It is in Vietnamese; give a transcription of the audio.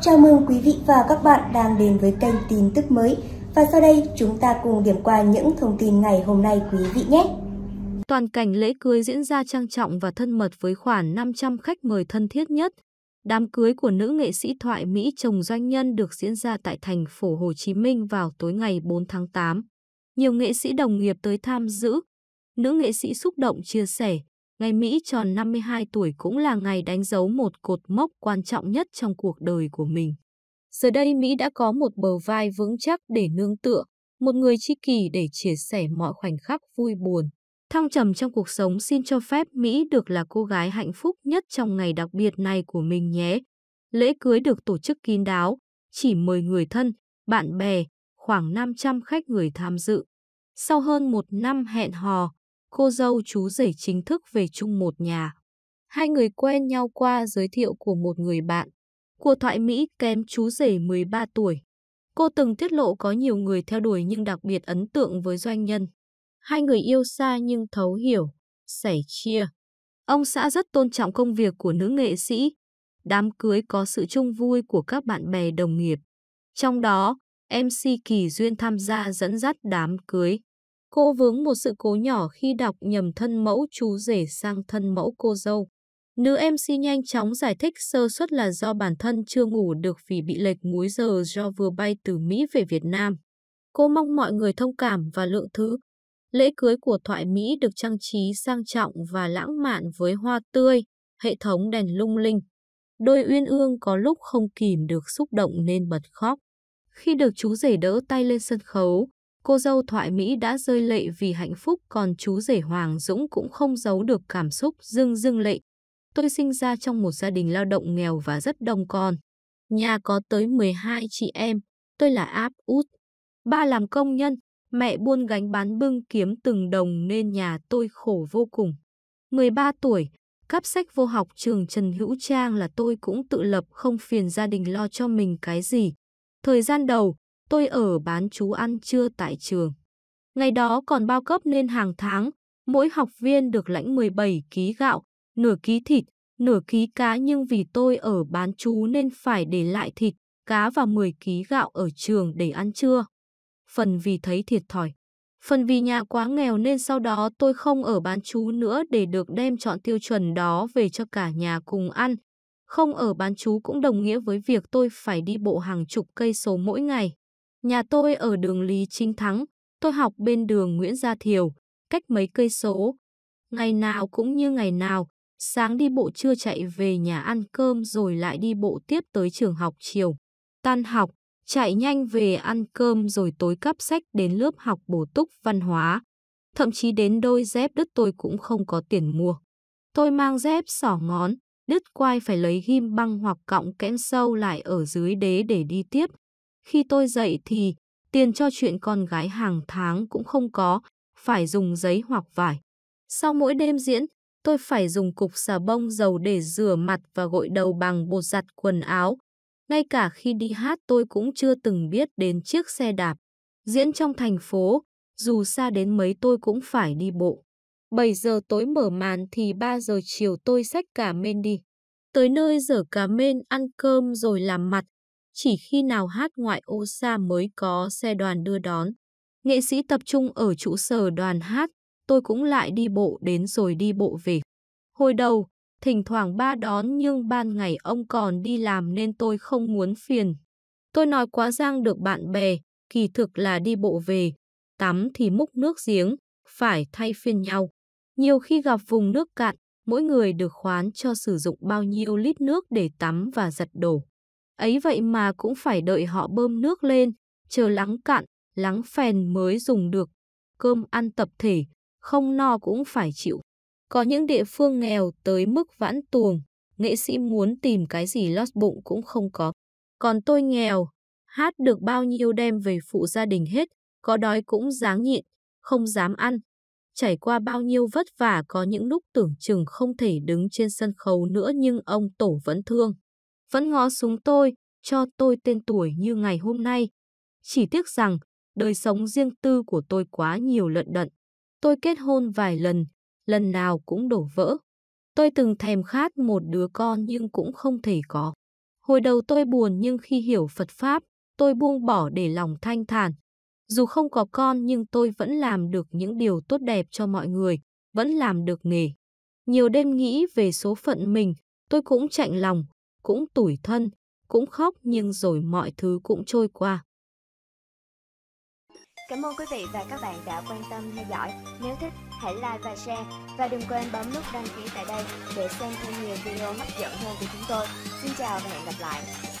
Chào mừng quý vị và các bạn đang đến với kênh tin tức mới. Và sau đây chúng ta cùng điểm qua những thông tin ngày hôm nay quý vị nhé. Toàn cảnh lễ cưới diễn ra trang trọng và thân mật với khoảng 500 khách mời thân thiết nhất. Đám cưới của nữ nghệ sĩ thoại Mỹ chồng doanh nhân được diễn ra tại thành phố Hồ Chí Minh vào tối ngày 4 tháng 8. Nhiều nghệ sĩ đồng nghiệp tới tham dự. Nữ nghệ sĩ xúc động chia sẻ, ngày Mỹ tròn 52 tuổi cũng là ngày đánh dấu một cột mốc quan trọng nhất trong cuộc đời của mình. Giờ đây Mỹ đã có một bờ vai vững chắc để nương tựa, một người tri kỷ để chia sẻ mọi khoảnh khắc vui buồn. Thăng trầm trong cuộc sống xin cho phép Mỹ được là cô gái hạnh phúc nhất trong ngày đặc biệt này của mình nhé. Lễ cưới được tổ chức kín đáo, chỉ mời người thân, bạn bè, khoảng 500 khách người tham dự. Sau hơn một năm hẹn hò, cô dâu chú rể chính thức về chung một nhà. Hai người quen nhau qua giới thiệu của một người bạn. cuộc thoại Mỹ kém chú rể 13 tuổi. Cô từng tiết lộ có nhiều người theo đuổi nhưng đặc biệt ấn tượng với doanh nhân. Hai người yêu xa nhưng thấu hiểu, sẻ chia. Ông xã rất tôn trọng công việc của nữ nghệ sĩ. Đám cưới có sự chung vui của các bạn bè đồng nghiệp. Trong đó, MC Kỳ Duyên tham gia dẫn dắt đám cưới. Cô vướng một sự cố nhỏ khi đọc nhầm thân mẫu chú rể sang thân mẫu cô dâu. Nữ MC nhanh chóng giải thích sơ suất là do bản thân chưa ngủ được vì bị lệch múi giờ do vừa bay từ Mỹ về Việt Nam. Cô mong mọi người thông cảm và lượng thứ. Lễ cưới của thoại Mỹ được trang trí sang trọng và lãng mạn với hoa tươi, hệ thống đèn lung linh. Đôi uyên ương có lúc không kìm được xúc động nên bật khóc. Khi được chú rể đỡ tay lên sân khấu, cô dâu thoại Mỹ đã rơi lệ vì hạnh phúc còn chú rể Hoàng Dũng cũng không giấu được cảm xúc dưng dưng lệ. Tôi sinh ra trong một gia đình lao động nghèo và rất đông con. Nhà có tới 12 chị em, tôi là áp út. Ba làm công nhân, mẹ buôn gánh bán bưng kiếm từng đồng nên nhà tôi khổ vô cùng. 13 tuổi, cắp sách vô học trường Trần Hữu Trang là tôi cũng tự lập không phiền gia đình lo cho mình cái gì. Thời gian đầu, tôi ở bán chú ăn trưa tại trường. Ngày đó còn bao cấp nên hàng tháng, mỗi học viên được lãnh 17 ký gạo, nửa ký thịt, nửa ký cá nhưng vì tôi ở bán chú nên phải để lại thịt, cá và 10 ký gạo ở trường để ăn trưa. Phần vì thấy thiệt thòi. Phần vì nhà quá nghèo nên sau đó tôi không ở bán chú nữa để được đem chọn tiêu chuẩn đó về cho cả nhà cùng ăn. Không ở bán chú cũng đồng nghĩa với việc tôi phải đi bộ hàng chục cây số mỗi ngày. Nhà tôi ở đường Lý Trinh Thắng, tôi học bên đường Nguyễn Gia Thiều, cách mấy cây số. Ngày nào cũng như ngày nào, sáng đi bộ trưa chạy về nhà ăn cơm rồi lại đi bộ tiếp tới trường học chiều. Tan học, chạy nhanh về ăn cơm rồi tối cắp sách đến lớp học bổ túc văn hóa. Thậm chí đến đôi dép đứt tôi cũng không có tiền mua. Tôi mang dép sỏ ngón, đứt quai phải lấy ghim băng hoặc cọng kẽm sâu lại ở dưới đế để đi tiếp. Khi tôi dậy thì tiền cho chuyện con gái hàng tháng cũng không có, phải dùng giấy hoặc vải. Sau mỗi đêm diễn, tôi phải dùng cục xà bông dầu để rửa mặt và gội đầu bằng bột giặt quần áo. Ngay cả khi đi hát tôi cũng chưa từng biết đến chiếc xe đạp. Diễn trong thành phố, dù xa đến mấy tôi cũng phải đi bộ. 7 giờ tối mở màn thì 3 giờ chiều tôi xách cả men đi. Tới nơi dở cả men ăn cơm rồi làm mặt, chỉ khi nào hát ngoại ô xa mới có xe đoàn đưa đón. Nghệ sĩ tập trung ở trụ sở đoàn hát, tôi cũng lại đi bộ đến rồi đi bộ về. Hồi đầu, thỉnh thoảng ba đón nhưng ban ngày ông còn đi làm nên tôi không muốn phiền. Tôi nói quá giang được bạn bè, kỳ thực là đi bộ về, tắm thì múc nước giếng, phải thay phiên nhau. Nhiều khi gặp vùng nước cạn, mỗi người được khoán cho sử dụng bao nhiêu lít nước để tắm và giặt đồ ấy vậy mà cũng phải đợi họ bơm nước lên, chờ lắng cạn, lắng phèn mới dùng được. Cơm ăn tập thể, không no cũng phải chịu. Có những địa phương nghèo tới mức vãn tuồng, nghệ sĩ muốn tìm cái gì lót bụng cũng không có. Còn tôi nghèo, hát được bao nhiêu đem về phụ gia đình hết, có đói cũng dáng nhịn, không dám ăn. Trải qua bao nhiêu vất vả có những lúc tưởng chừng không thể đứng trên sân khấu nữa nhưng ông Tổ vẫn thương vẫn ngó súng tôi, cho tôi tên tuổi như ngày hôm nay. Chỉ tiếc rằng, đời sống riêng tư của tôi quá nhiều lận đận. Tôi kết hôn vài lần, lần nào cũng đổ vỡ. Tôi từng thèm khát một đứa con nhưng cũng không thể có. Hồi đầu tôi buồn nhưng khi hiểu Phật Pháp, tôi buông bỏ để lòng thanh thản. Dù không có con nhưng tôi vẫn làm được những điều tốt đẹp cho mọi người, vẫn làm được nghề. Nhiều đêm nghĩ về số phận mình, tôi cũng chạnh lòng, cũng tủi thân, cũng khóc nhưng rồi mọi thứ cũng trôi qua. Cảm ơn quý vị và các bạn đã quan tâm theo dõi. Nếu thích, hãy like và share. Và đừng quên bấm nút đăng ký tại đây để xem thêm nhiều video hấp dẫn hơn của chúng tôi. Xin chào và hẹn gặp lại.